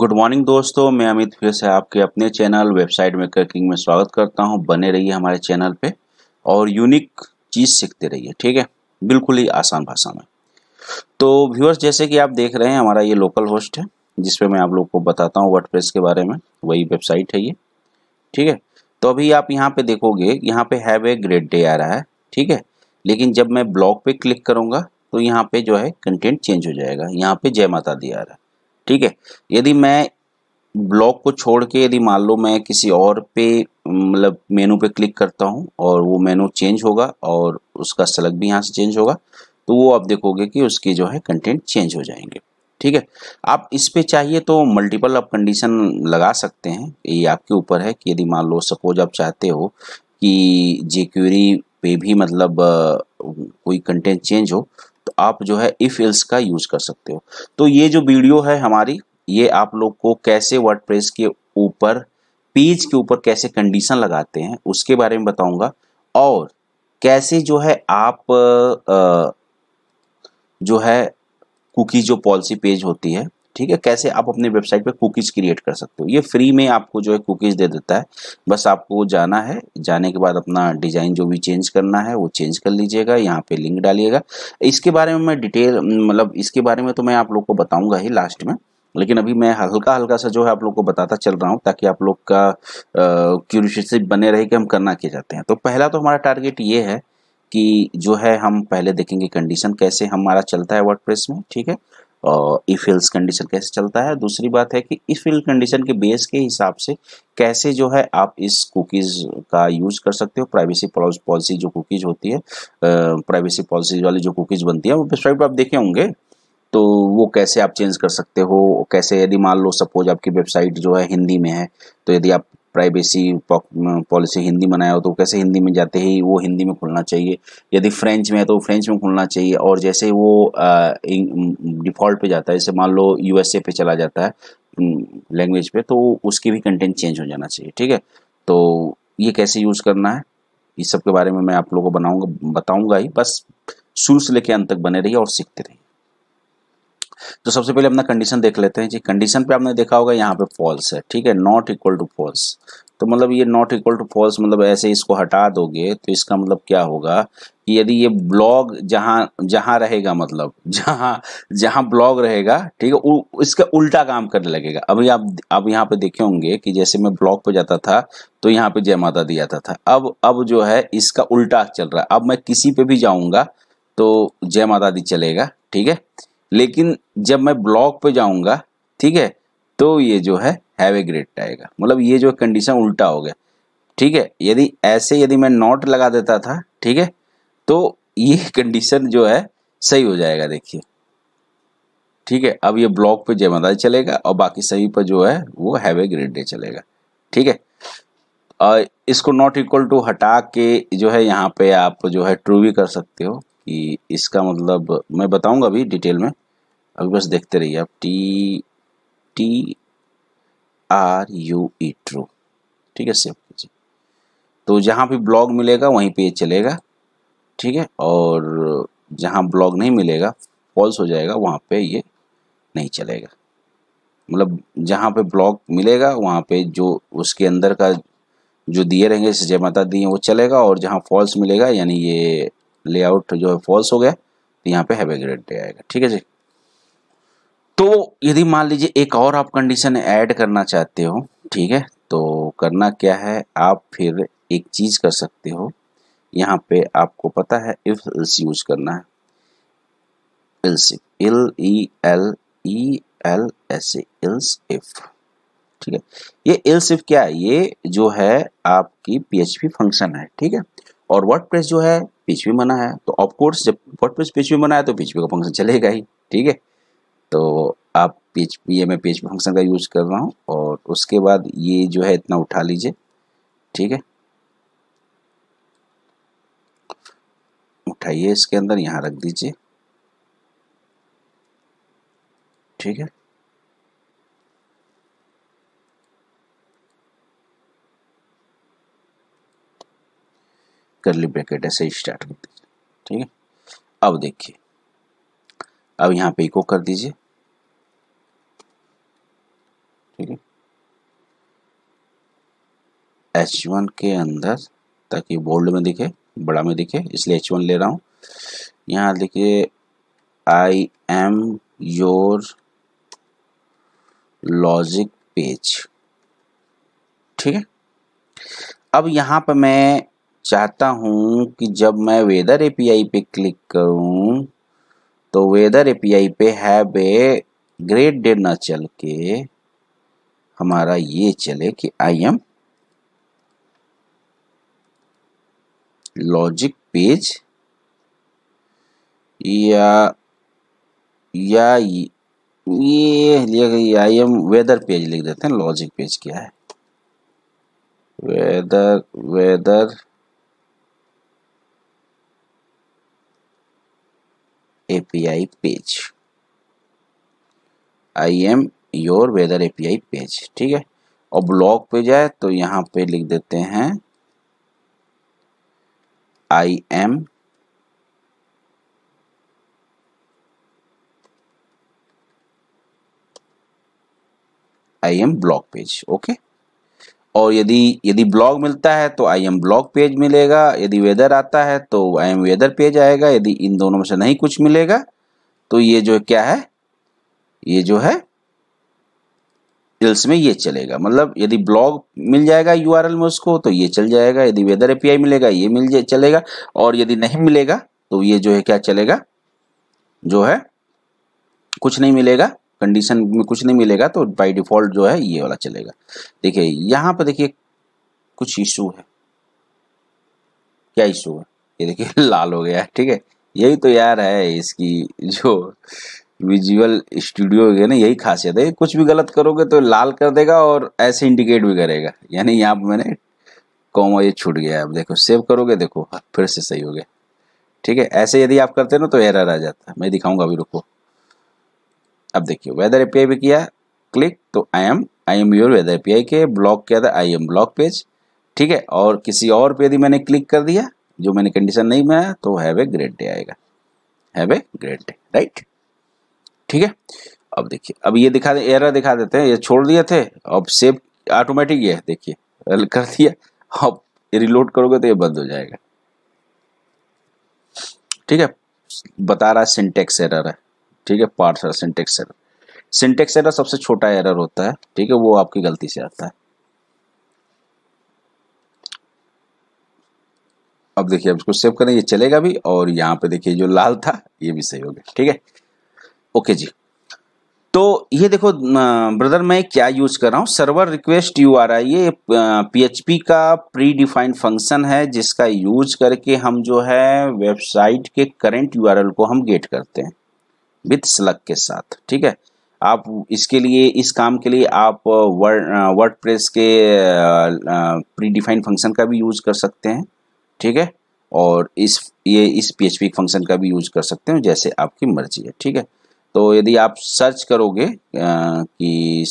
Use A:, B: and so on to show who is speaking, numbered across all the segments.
A: Good morning दोस्तों मैं अमित फिर से आपके अपने चैनल वेबसाइट में किंग में स्वागत करता हूं बने रहिए हमारे चैनल पे और यूनिक चीज़ सीखते रहिए ठीक है बिल्कुल ही आसान भाषा में तो व्यूअर्स जैसे कि आप देख रहे हैं हमारा ये लोकल होस्ट है जिसपे मैं आप लोग को बताता हूँ वर्ड के बारे में वही वेबसाइट है ये ठीक है तो अभी आप यहाँ पे देखोगे यहाँ पे हैव ए ग्रेट डे आ रहा है ठीक है लेकिन जब मैं ब्लॉग पे क्लिक करूँगा तो यहाँ पे जो है कंटेंट चेंज हो जाएगा यहाँ पे जय माता दी आ रहा है ठीक है यदि मैं ब्लॉक को छोड़ के यदि मान लो मैं किसी और पे मतलब मेनू पे क्लिक करता हूँ और वो मेनू चेंज होगा और उसका सलग भी यहाँ से चेंज होगा तो वो आप देखोगे कि उसके जो है कंटेंट चेंज हो जाएंगे ठीक है आप इस पे चाहिए तो मल्टीपल आप कंडीशन लगा सकते हैं ये आपके ऊपर है कि यदि मान लो सपोज आप चाहते हो कि जे पे भी मतलब कोई कंटेंट चेंज हो आप जो है इफ एल्स का यूज कर सकते हो तो ये जो वीडियो है हमारी ये आप लोग को कैसे वर्डप्रेस के ऊपर पेज के ऊपर कैसे कंडीशन लगाते हैं उसके बारे में बताऊंगा और कैसे जो है आप आ, जो है कुकी जो पॉलिसी पेज होती है ठीक है कैसे आप अपने वेबसाइट पे कुकीज़ क्रिएट कर सकते हो ये फ्री में आपको जो है कुकीज़ दे देता है बस आपको जाना है जाने के बाद अपना डिज़ाइन जो भी चेंज करना है वो चेंज कर लीजिएगा यहाँ पे लिंक डालिएगा इसके बारे में मैं डिटेल मतलब इसके बारे में तो मैं आप लोग को बताऊंगा ही लास्ट में लेकिन अभी मैं हल्का हल्का सा जो है आप लोग को बताता चल रहा हूँ ताकि आप लोग का क्यूरियसिटी बने रहे कि हम करना क्या चाहते हैं तो पहला तो हमारा टारगेट ये है कि जो है हम पहले देखेंगे कंडीशन कैसे हमारा चलता है वर्डप्रेस में ठीक है इफ एल्स कंडीशन कैसे चलता है दूसरी बात है कि इफ एल कंडीशन के बेस के हिसाब से कैसे जो है आप इस कुकीज़ का यूज कर सकते हो प्राइवेसी पॉलिसी जो कुकीज़ होती है प्राइवेसी पॉलिसी वाली जो कुकीज़ बनती है वो वेबसाइट पर आप देखे होंगे तो वो कैसे आप चेंज कर सकते हो कैसे यदि मान लो सपोज आपकी वेबसाइट जो है हिंदी में है तो यदि आप प्राइवेसी पॉलिसी mm, हिंदी में हो तो कैसे हिंदी में जाते ही वो हिंदी में खुलना चाहिए यदि फ्रेंच में है तो फ्रेंच में खुलना चाहिए और जैसे वो डिफ़ॉल्ट पे जाता है जैसे मान लो यूएसए पे चला जाता है लैंग्वेज पे तो उसकी भी कंटेंट चेंज हो जाना चाहिए ठीक है तो ये कैसे यूज़ करना है इस सब के बारे में मैं आप लोगों को बनाऊँगा बताऊँगा ही बस शुरू से लेकर अंत तक बने रहिए और सीखते रहिए तो सबसे पहले अपना कंडीशन देख लेते हैं जी कंडीशन पे आपने देखा होगा यहाँ पे फॉल्स है ठीक है नॉट इक्वल टू फॉल्स तो मतलब ये नॉट इक्वल टू फॉल्स मतलब ऐसे इसको हटा दोगे तो इसका मतलब क्या होगा कि यदि ये ब्लॉग जहाँ जहाँ रहेगा मतलब जहाँ जहाँ ब्लॉग रहेगा ठीक है इसका उल्टा काम करने लगेगा अभी आप अब यहाँ पे देखे होंगे कि जैसे मैं ब्लॉग पे जाता था तो यहाँ पे जय माता दी जाता था अब अब जो है इसका उल्टा चल रहा है अब मैं किसी पे भी जाऊँगा तो जय माता दी चलेगा ठीक है लेकिन जब मैं ब्लॉक पे जाऊंगा ठीक है तो ये जो है हैव ए ग्रेट आएगा मतलब ये जो कंडीशन उल्टा हो गया ठीक है यदि ऐसे यदि मैं नॉट लगा देता था ठीक है तो ये कंडीशन जो है सही हो जाएगा देखिए ठीक है अब ये ब्लॉक पे जयमादारी चलेगा और बाकी सभी पर जो है वो हैव ए ग्रेट डे चलेगा ठीक है और इसको नॉट इक्वल टू हटा के जो है यहाँ पे आप जो है ट्रू भी कर सकते हो कि इसका मतलब मैं बताऊंगा अभी डिटेल में अभी बस देखते रहिए आप T T R U E true ठीक है सेव कीजिए तो जहाँ भी ब्लॉग मिलेगा वहीं पे ये चलेगा ठीक है और जहाँ ब्लॉग नहीं मिलेगा फॉल्स हो जाएगा वहाँ पे ये नहीं चलेगा मतलब जहाँ पे ब्लॉग मिलेगा वहाँ पे जो उसके अंदर का जो दिए रहेंगे जय माता दिए वो चलेगा और जहाँ फॉल्स मिलेगा यानी ये लेआउट जो है फॉल्स हो गया तो यहाँ पे हैवे ग्रेड डे आएगा ठीक है जी तो यदि मान लीजिए एक और आप कंडीशन ऐड करना चाहते हो ठीक है तो करना क्या है आप फिर एक चीज़ कर सकते हो यहाँ पे आपको पता है इफ इल्स यूज करना है इल्स इल E L E L S else if ठीक है ये इल्स इफ क्या है ये जो है आपकी पीएचपी फंक्शन है ठीक है और वर्डप्रेस जो है पीएचपी बना है तो ऑफकोर्स जब वर्डप्रेस पीएचपी बना है तो पीएचपी का फंक्शन चलेगा ही ठीक है तो आप पेज ये मैं पेज फंक्शन का यूज़ कर रहा हूँ और उसके बाद ये जो है इतना उठा लीजिए ठीक है उठाइए इसके अंदर यहाँ रख दीजिए ठीक है कर ली ब्रैकेट ऐसे स्टार्ट कर दीजिए ठीक है अब देखिए अब यहाँ पे इको कर दीजिए ठीक है एच वन के अंदर ताकि बोल्ड में दिखे बड़ा में दिखे इसलिए एच वन ले रहा हूँ यहाँ देखिए I am your logic page ठीक है अब यहाँ पर मैं चाहता हूँ कि जब मैं वेदर एपीआई पे क्लिक करूँ तो वेदर एपीआई पे है बे ग्रेट डे ना चल के हमारा ये चले कि आई एम लॉजिक पेज या या ये लिया गया आई एम वेदर पेज लिख देते हैं लॉजिक पेज क्या है weather weather API page. I am your weather API page ठीक है और ब्लॉग पे जाए तो यहाँ पे लिख देते हैं I am I am blog page okay और यदि यदि ब्लॉग मिलता है तो आई एम ब्लॉग पेज मिलेगा यदि वेदर आता है तो आई एम वेदर पेज आएगा यदि इन दोनों में से नहीं कुछ मिलेगा तो ये जो क्या है ये जो है में ये चलेगा मतलब यदि ब्लॉग मिल जाएगा यू में उसको तो ये चल जाएगा यदि वेदर ए मिलेगा ये मिल जाए चलेगा और यदि नहीं मिलेगा तो ये जो है क्या चलेगा जो है कुछ नहीं मिलेगा कंडीशन में कुछ नहीं मिलेगा तो बाय डिफॉल्ट जो है ये वाला चलेगा देखिए यहाँ पर देखिए कुछ इशू है क्या इशू है ये देखिए लाल हो गया ठीक है यही तो यार है इसकी जो विजुअल स्टूडियो है ना यही खासियत है कुछ भी गलत करोगे तो लाल कर देगा और ऐसे इंडिकेट भी करेगा यानी यहाँ पर मैंने कॉमा ये छूट गया अब देखो सेव करोगे देखो हाँ, फिर से सही हो गया ठीक है ऐसे यदि आप करते ना तो एरर आ जाता है मैं दिखाऊंगा अभी रुको अब देखिए वेदर एपीआई भी किया क्लिक तो I am I am your weather API के ब्लॉक किया था आई एम ब्लॉक पेज ठीक है और किसी और पे यदि मैंने क्लिक कर दिया जो मैंने कंडीशन नहीं बनाया तो हैव ए ग्रेट डे आएगा have a great day right ठीक है अब देखिए अब ये दिखा दे एरर दिखा देते हैं ये छोड़ दिए थे अब सेव ऑटोमेटिक ये देखिए कर दिया अब रिलोड करोगे तो ये बंद हो जाएगा ठीक है बता रहा सिंटेक्स एरर है ठीक है parse error syntax error syntax error सबसे छोटा एरर होता है ठीक है वो आपकी गलती से आता है अब देखिए अब इसको सेव करें ये चलेगा भी और यहाँ पे देखिए जो लाल था ये भी सही हो गया ठीक है ओके जी तो ये देखो ब्रदर मैं क्या यूज कर रहा हूँ server request U R I ये पीएचपी का प्री डिफाइंड फंक्शन है जिसका यूज करके हम जो है वेबसाइट के करंट यूआरएल को हम गेट करते हैं विथ स्लग के साथ ठीक है आप इसके लिए इस काम के लिए आप वर्ड वर्ड प्रेस के प्री फंक्शन का भी यूज कर सकते हैं ठीक है और इस ये इस पी फंक्शन का भी यूज कर सकते हैं जैसे आपकी मर्जी है ठीक है तो यदि आप सर्च करोगे आ, कि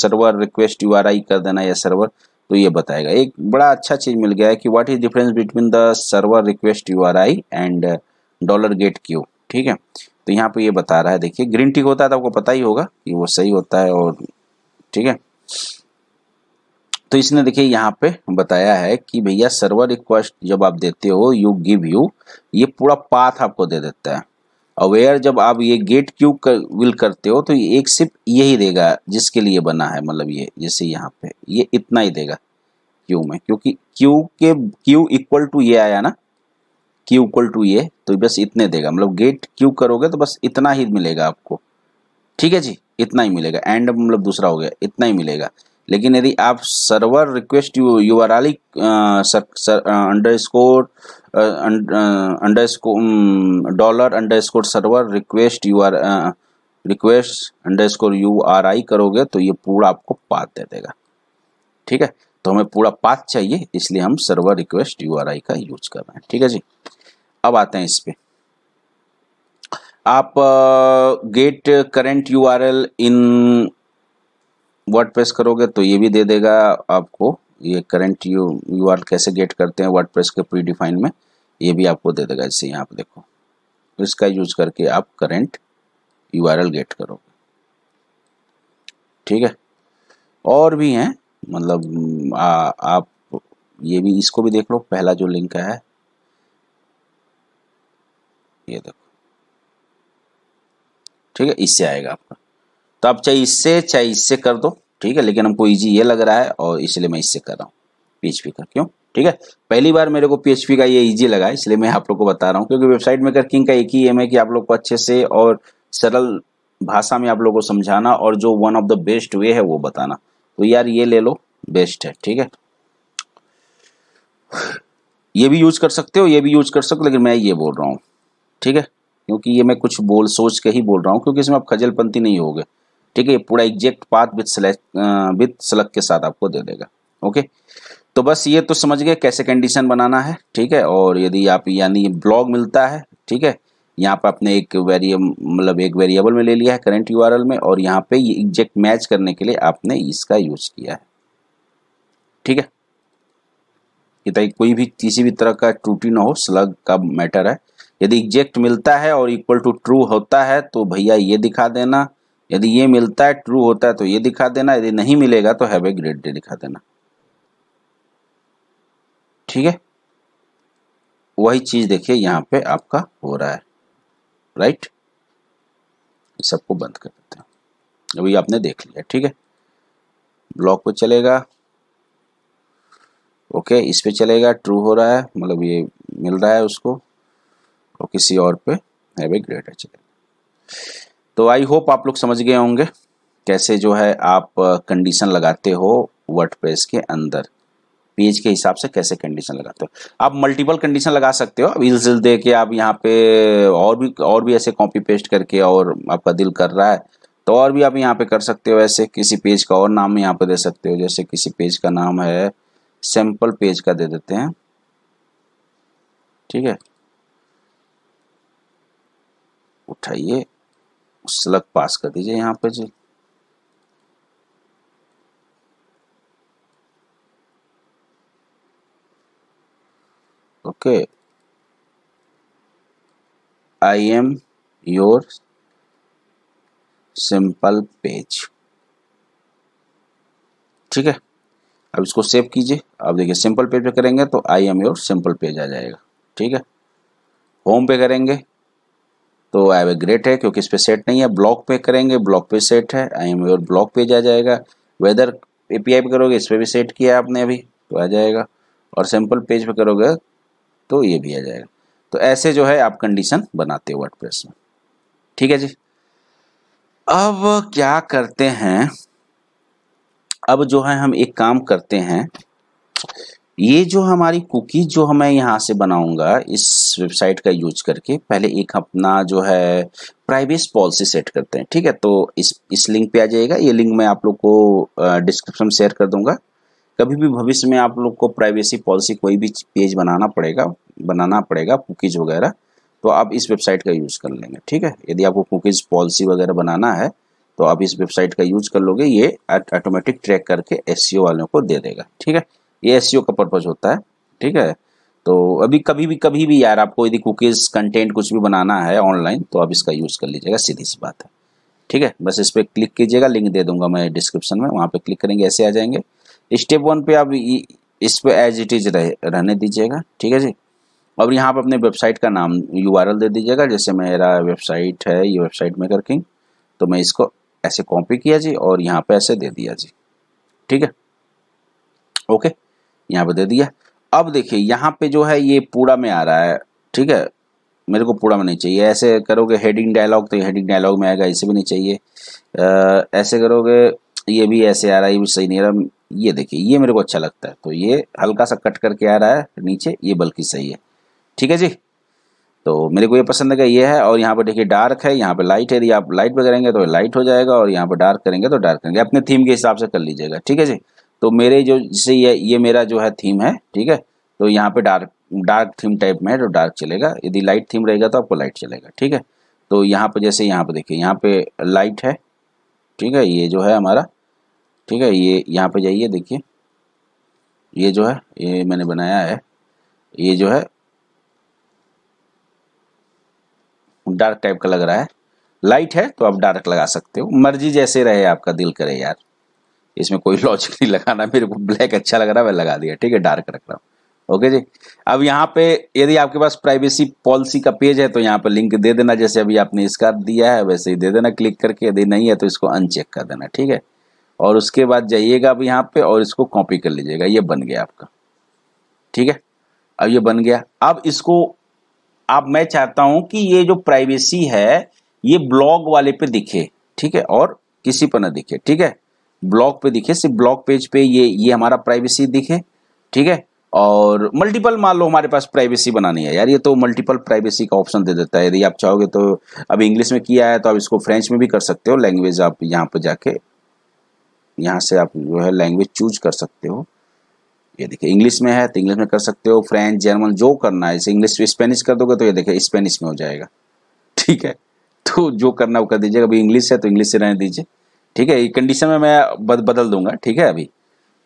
A: सर्वर रिक्वेस्ट यू कर देना या सर्वर तो ये बताएगा एक बड़ा अच्छा चीज़ मिल गया है कि what is difference between the server request U and dollar get Q ठीक है तो यहाँ पे ये बता रहा है देखिए ग्रीन टिक होता है तो आपको पता ही होगा कि वो सही होता है और ठीक है तो इसने देखिए यहाँ पे बताया है कि भैया सर्वर रिक्वेस्ट जब आप देते हो यू गिव यू ये पूरा पाथ आपको दे देता है अवेयर जब आप ये गेट क्यू कर, विल करते हो तो ये एक सिर्फ यही देगा जिसके लिए बना है मतलब ये जैसे यहाँ पे ये इतना ही देगा क्यू में क्योंकि क्यू के क्यू इक्वल टू ये आया ना क्यू इक्वल टू ये तो बस इतने देगा मतलब गेट क्यू करोगे तो बस इतना ही मिलेगा आपको ठीक है जी इतना ही मिलेगा एंड मतलब दूसरा हो गया इतना ही मिलेगा लेकिन यदि आप server request U U R आली underscore underscore dollar underscore server request U R request underscore U R I करोगे तो ये पूरा आपको पाथ दे देगा ठीक है तो हमें पूरा पाथ चाहिए इसलिए हम server request U R I का यूज कर रहे हैं ठीक है जी अब आते हैं इस पर आप get current U R L in WordPress करोगे तो ये भी दे देगा आपको ये करेंट यू यू आर कैसे गेट करते हैं वर्ड प्रेस के प्री डिफाइन में ये भी आपको दे देगा इससे यहाँ पर देखो तो इसका यूज करके आप current U R L get करोगे ठीक है और भी हैं मतलब आ, आप ये भी इसको भी देख लो पहला जो लिंक है ये देखो ठीक है इससे आएगा आपका तो आप चाहे इससे चाहे इससे कर दो ठीक है लेकिन हमको इजी ये लग रहा है और इसलिए मैं इससे कर रहा हूँ पीएचपी का क्यों ठीक है पहली बार मेरे को पीएचपी का ये इजी लगा इसलिए मैं आप लोग को बता रहा हूँ क्योंकि वेबसाइट मेकर किंग का एक ही एम है कि आप लोग को अच्छे से और सरल भाषा में आप लोग को समझाना और जो one of the best way है वो बताना तो यार ये ले लो बेस्ट है ठीक है ये भी यूज कर सकते हो ये भी यूज कर सकते हो लेकिन मैं ये बोल रहा हूँ ठीक है क्योंकि ये मैं कुछ बोल सोच के ही बोल रहा हूँ क्योंकि इसमें आप खजलपंथी नहीं होगे ठीक है पूरा exact path with select with select के साथ आपको दे देगा ओके तो बस ये तो समझ गए कैसे कंडीशन बनाना है ठीक है और यदि आप यानी ब्लॉग मिलता है ठीक है यहाँ पर आपने एक वेरिएब मतलब एक वेरिएबल में ले लिया है करंट यूआरएल में और यहाँ पे ये एग्जैक्ट मैच करने के लिए आपने इसका यूज किया है ठीक है कि ताकि कोई भी किसी भी तरह का त्रुटि ना हो स्लग का मैटर है यदि एग्जेक्ट मिलता है और इक्वल टू ट्रू होता है तो भैया ये दिखा देना यदि ये मिलता है ट्रू होता है तो ये दिखा देना यदि नहीं मिलेगा तो हैव ए ग्रेट डे दिखा देना ठीक है वही चीज देखिए यहां पे आपका हो रहा है राइट सबको बंद कर देते हैं अभी आपने देख लिया ठीक है ब्लॉक पे चलेगा ओके इस पे चलेगा ट्रू हो रहा है मतलब ये मिल रहा है उसको और किसी और पे है ए ग्रेटर चैलेंज तो आई होप आप लोग समझ गए होंगे कैसे जो है आप कंडीशन uh, लगाते हो प्रेस के अंदर पेज के हिसाब से कैसे कंडीशन लगाते हो आप मल्टीपल कंडीशन लगा सकते हो विल जिल दे के आप यहाँ पे और भी और भी ऐसे कॉपी पेस्ट करके और आपका दिल कर रहा है तो और भी आप यहाँ पे कर सकते हो ऐसे किसी पेज का और नाम यहाँ पे दे सकते हो जैसे किसी पेज का नाम है सैंपल पेज का दे देते हैं ठीक है उठाइए स्लग पास कर दीजिए यहाँ पे जी okay I am your simple page ठीक है अब इसको सेव कीजिए अब देखिए सिंपल पेज पे करेंगे तो I am your simple page आ जाएगा ठीक है होम पे करेंगे तो आई वे ग्रेट है क्योंकि इस पर सेट नहीं है ब्लॉक पे करेंगे ब्लॉक पे सेट है आई एम योर ब्लॉक पे जा जाएगा वेदर ए पे करोगे इस पर भी सेट किया आपने अभी तो आ जाएगा और सिंपल पेज पे करोगे तो ये भी आ जाएगा तो ऐसे जो है आप कंडीशन बनाते हो वर्डप्रेस में ठीक है जी अब क्या करते हैं अब जो है हम एक काम करते हैं ये जो हमारी कुकीज जो मैं यहाँ से बनाऊंगा इस वेबसाइट का यूज करके पहले एक अपना जो है प्राइवेस पॉलिसी सेट करते हैं ठीक है तो इस इस लिंक पे आ जाएगा ये लिंक मैं आप लोग को डिस्क्रिप्शन शेयर कर दूंगा कभी भी भविष्य में आप लोग को प्राइवेसी पॉलिसी कोई भी पेज बनाना पड़ेगा बनाना पड़ेगा कुकीज वगैरह तो आप इस वेबसाइट का यूज़ कर लेंगे ठीक है यदि आपको कुकीज पॉलिसी वगैरह बनाना है तो आप इस वेबसाइट का यूज कर लोगे ये ऑटोमेटिक ट्रैक करके एस e वालों को दे देगा ठीक है ये एस e का पर्पज होता है ठीक है तो अभी कभी भी कभी भी यार आपको यदि कुकीज़ कंटेंट कुछ भी बनाना है ऑनलाइन तो आप इसका यूज़ कर लीजिएगा सीधी सी बात है ठीक है बस इस पर क्लिक कीजिएगा लिंक दे दूंगा मैं डिस्क्रिप्शन में वहाँ पे क्लिक करेंगे ऐसे आ जाएंगे स्टेप वन पे आप इस पर एज इट इज़ रहने दीजिएगा ठीक है जी अब यहाँ पर अपने वेबसाइट का नाम यू दे दीजिएगा जैसे मेरा वेबसाइट है ये वेबसाइट में करके तो मैं इसको ऐसे कॉपी किया जी और यहाँ पर ऐसे दे दिया जी ठीक है ओके यहाँ पे दे दिया अब देखिए यहाँ पे जो है ये पूरा में आ रहा है ठीक है मेरे को पूरा में नहीं चाहिए ऐसे करोगे हेडिंग डायलॉग तो हेडिंग डायलॉग में आएगा इसे भी नहीं चाहिए आ, ऐसे करोगे ये भी ऐसे आ रहा है ये भी सही नहीं रहा ये देखिए ये मेरे को अच्छा लगता है तो ये हल्का सा कट करके आ रहा है नीचे ये बल्कि सही है ठीक है जी तो मेरे को ये पसंद है ये है और यहाँ पर देखिए डार्क है यहाँ पर लाइट है यदि आप लाइट पर करेंगे तो लाइट हो जाएगा और यहाँ पर डार्क करेंगे तो डार्क करेंगे अपने थीम के हिसाब से कर लीजिएगा ठीक है जी तो मेरे जो जैसे ये ये मेरा जो है थीम है ठीक है तो यहाँ पे डार्क डार्क थीम टाइप में है तो डार्क चलेगा यदि लाइट थीम रहेगा तो आपको लाइट चलेगा ठीक है तो यहाँ पे जैसे यहाँ पे देखिए यहाँ पे लाइट है ठीक है ये जो है हमारा ठीक है ये यहाँ पे जाइए देखिए ये जो है ये मैंने बनाया है ये जो है डार्क टाइप का लग रहा है लाइट है तो आप डार्क लगा सकते हो मर्जी जैसे रहे आपका दिल करे यार इसमें कोई लॉजिक नहीं लगाना मेरे को ब्लैक अच्छा लग रहा है मैं लगा दिया ठीक है डार्क रख रहा हूँ ओके जी अब यहाँ पे यदि आपके पास प्राइवेसी पॉलिसी का पेज है तो यहाँ पर लिंक दे देना जैसे अभी आपने इसका दिया है वैसे ही दे देना क्लिक करके यदि नहीं है तो इसको अनचेक कर देना ठीक है और उसके बाद जाइएगा अब यहाँ पे और इसको कॉपी कर लीजिएगा ये बन गया आपका ठीक है अब ये बन गया अब इसको अब मैं चाहता हूं कि ये जो प्राइवेसी है ये ब्लॉग वाले पे दिखे ठीक है और किसी पर ना दिखे ठीक है ब्लॉग पे दिखे सिर्फ ब्लॉक पेज पे ये ये हमारा प्राइवेसी दिखे ठीक है और मल्टीपल मान लो हमारे पास प्राइवेसी बनानी है यार ये तो मल्टीपल प्राइवेसी का ऑप्शन दे देता है यदि आप चाहोगे तो अब इंग्लिश में किया है तो आप इसको फ्रेंच में भी कर सकते हो लैंग्वेज आप यहाँ पर जाके यहाँ से आप जो है लैंग्वेज चूज कर सकते हो ये देखिए इंग्लिश में है तो इंग्लिश में कर सकते हो फ्रेंच जर्मन जो करना है इंग्लिश स्पेनिश कर दोगे तो ये देखिए स्पेनिश में हो जाएगा ठीक है तो जो करना वो कर दीजिएगा अभी इंग्लिश है तो इंग्लिश से रहने दीजिए ठीक है कंडीशन में मैं बद, बदल दूंगा ठीक है अभी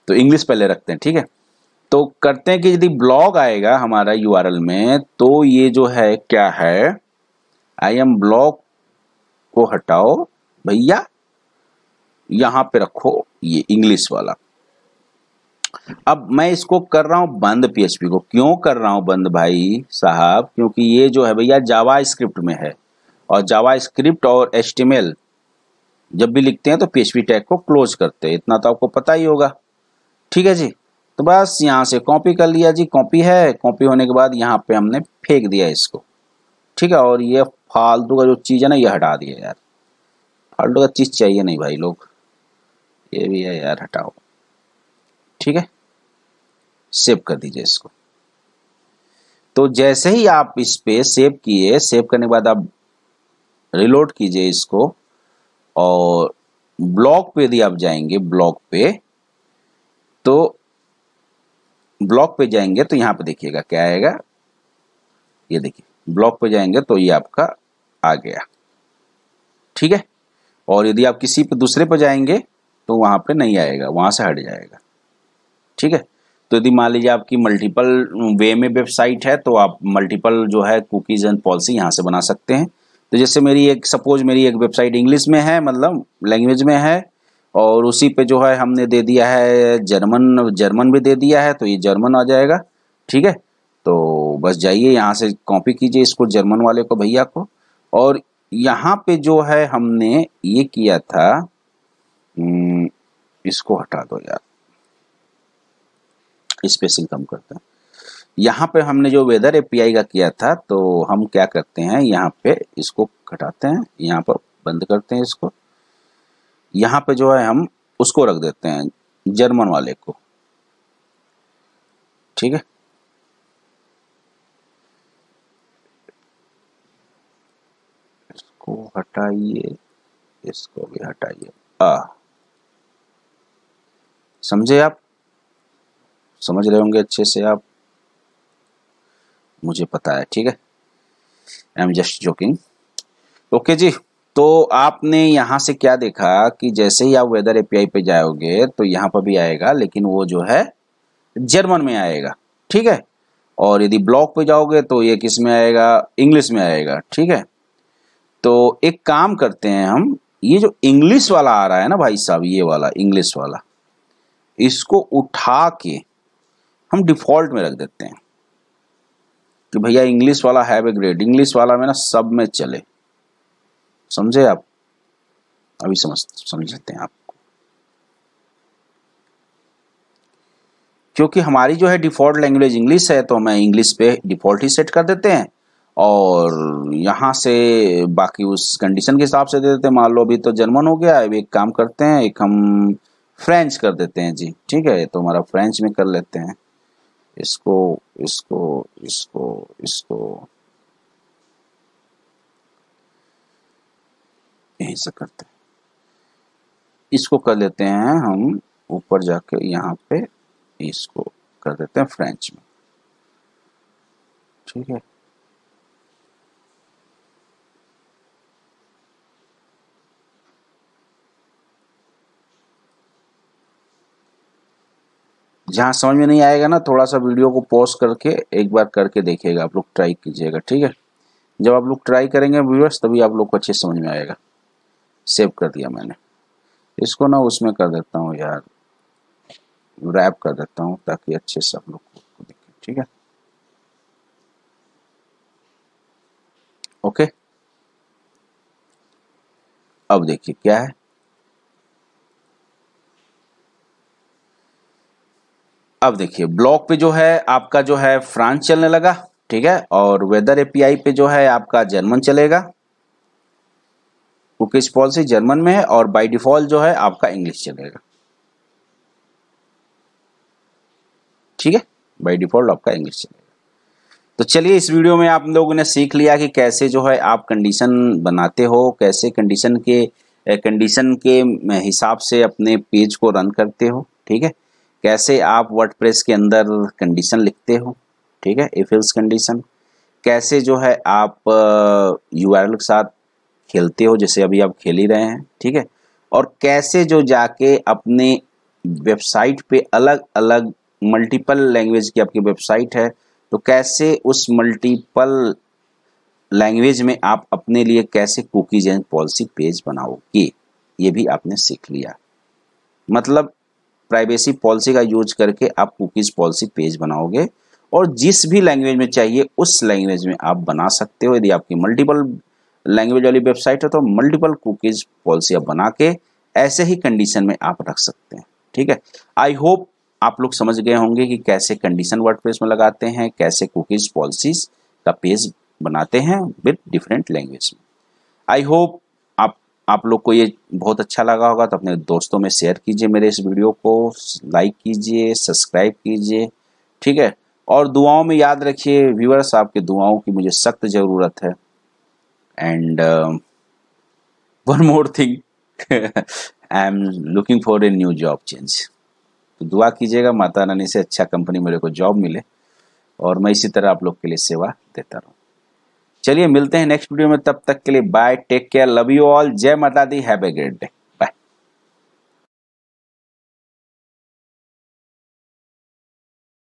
A: तो इंग्लिश पहले रखते हैं ठीक है तो करते हैं कि यदि ब्लॉग आएगा हमारा यू में तो ये जो है क्या है आई एम ब्लॉग को हटाओ भैया यहां पे रखो ये इंग्लिश वाला अब मैं इसको कर रहा हूं बंद पीएचपी को क्यों कर रहा हूं बंद भाई साहब क्योंकि ये जो है भैया जावा स्क्रिप्ट में है और जावा स्क्रिप्ट और एच जब भी लिखते हैं तो पीएचपी टैग को क्लोज करते हैं इतना तो आपको पता ही होगा ठीक है जी तो बस यहाँ से कॉपी कर लिया जी कॉपी है कॉपी होने के बाद यहाँ पे हमने फेंक दिया इसको ठीक है और ये फालतू का जो चीज़ है ना ये हटा दिया यार फालतू का चीज़ चाहिए नहीं भाई लोग ये भी है यार हटाओ ठीक है सेव कर दीजिए इसको तो जैसे ही आप इस पे सेव किए सेव करने के बाद आप रिलोड कीजिए इसको और ब्लॉक पे यदि आप जाएंगे ब्लॉक पे तो ब्लॉक पे जाएंगे तो यहां पे देखिएगा क्या आएगा ये देखिए ब्लॉक पे जाएंगे तो ये आपका आ गया ठीक है और यदि आप किसी पे दूसरे पे जाएंगे तो वहां पे नहीं आएगा वहां से हट जाएगा ठीक है तो यदि मान लीजिए आपकी मल्टीपल वे में वेबसाइट है तो आप मल्टीपल जो है कुकीज़ एंड पॉलिसी यहाँ से बना सकते हैं तो जैसे मेरी एक सपोज मेरी एक वेबसाइट इंग्लिश में है मतलब लैंग्वेज में है और उसी पे जो है हमने दे दिया है जर्मन जर्मन भी दे दिया है तो ये जर्मन आ जाएगा ठीक है तो बस जाइए यहाँ से कॉपी कीजिए इसको जर्मन वाले को भैया को और यहाँ पे जो है हमने ये किया था हम्म, इसको हटा दो यार स्पेसिंग कम करता है यहाँ पे हमने जो वेदर एपीआई का किया था तो हम क्या करते हैं यहाँ पे इसको घटाते हैं यहाँ पर बंद करते हैं इसको यहाँ पे जो है हम उसको रख देते हैं जर्मन वाले को ठीक है इसको हटाइए इसको भी हटाइए आ समझे आप समझ रहे होंगे अच्छे से आप मुझे पता है ठीक है I am just joking okay जी तो आपने यहां से क्या देखा कि जैसे ही आप वेदर एपीआई पे जाओगे तो यहां पर भी आएगा लेकिन वो जो है जर्मन में आएगा ठीक है और यदि ब्लॉक पे जाओगे तो ये किस में आएगा इंग्लिश में आएगा ठीक है तो एक काम करते हैं हम ये जो इंग्लिश वाला आ रहा है ना भाई साहब ये वाला इंग्लिश वाला इसको उठा के हम डिफॉल्ट में रख देते हैं कि भैया इंग्लिश वाला हैव ए ग्रेड इंग्लिश वाला में ना सब में चले समझे आप अभी समझ समझ लेते हैं आपको क्योंकि हमारी जो है डिफॉल्ट लैंग्वेज इंग्लिश है तो हमें इंग्लिश पे डिफॉल्ट ही सेट कर देते हैं और यहाँ से बाकी उस कंडीशन के हिसाब से दे देते हैं मान लो अभी तो जर्मन हो गया अभी एक काम करते हैं एक हम फ्रेंच कर देते हैं जी ठीक है तो हमारा फ्रेंच में कर लेते हैं इसको इसको इसको इसको यहीं से करते हैं इसको कर लेते हैं हम ऊपर जाके यहाँ पे इसको कर देते हैं फ्रेंच में ठीक है जहाँ समझ में नहीं आएगा ना थोड़ा सा वीडियो को पॉज करके एक बार करके देखिएगा आप लोग ट्राई कीजिएगा ठीक है जब आप लोग ट्राई करेंगे व्यूअर्स तभी आप लोग को अच्छे समझ में आएगा सेव कर दिया मैंने इसको ना उसमें कर देता हूँ यार रैप कर देता हूँ ताकि अच्छे से आप लोग को ठीक है ओके अब देखिए क्या है अब देखिए ब्लॉक पे जो है आपका जो है फ्रांस चलने लगा ठीक है और वेदर एपीआई पे जो है आपका जर्मन चलेगा कुकीज पॉलिसी जर्मन में है और बाय डिफॉल्ट जो है आपका इंग्लिश चलेगा ठीक है बाय डिफॉल्ट आपका इंग्लिश चलेगा तो चलिए इस वीडियो में आप लोगों ने सीख लिया कि कैसे जो है आप कंडीशन बनाते हो कैसे कंडीशन के कंडीशन के हिसाब से अपने पेज को रन करते हो ठीक है कैसे आप वर्डप्रेस के अंदर कंडीशन लिखते हो ठीक है इफ इल्स कंडीशन कैसे जो है आप यू आर के साथ खेलते हो जैसे अभी आप खेल ही रहे हैं ठीक है और कैसे जो जाके अपने वेबसाइट पे अलग अलग मल्टीपल लैंग्वेज की आपकी वेबसाइट है तो कैसे उस मल्टीपल लैंग्वेज में आप अपने लिए कैसे कुकीज एंड पॉलिसी पेज बनाओगे ये भी आपने सीख लिया मतलब प्राइवेसी पॉलिसी का यूज करके आप कुकीज़ पॉलिसी पेज बनाओगे और जिस भी लैंग्वेज में चाहिए उस लैंग्वेज में आप बना सकते हो यदि आपकी मल्टीपल लैंग्वेज वाली वेबसाइट है तो मल्टीपल कुकीज़ पॉलिसी आप बना के ऐसे ही कंडीशन में आप रख सकते हैं ठीक है आई होप आप लोग समझ गए होंगे कि कैसे कंडीशन वर्डप्रेस में लगाते हैं कैसे कुकीज़ पॉलिसीज़ का पेज बनाते हैं विद डिफरेंट लैंग्वेज में आई होप आप लोग को ये बहुत अच्छा लगा होगा तो अपने दोस्तों में शेयर कीजिए मेरे इस वीडियो को लाइक कीजिए सब्सक्राइब कीजिए ठीक है और दुआओं में याद रखिए व्यूअर्स आपके दुआओं की मुझे सख्त ज़रूरत है and one more thing I am looking for a new job change तो दुआ कीजिएगा माता रानी से अच्छा कंपनी मेरे को जॉब मिले और मैं इसी तरह आप लोग के लिए सेवा देता रहूँ चलिए मिलते हैं नेक्स्ट वीडियो में तब तक के लिए bye take care love you all जय Mata Di have a great day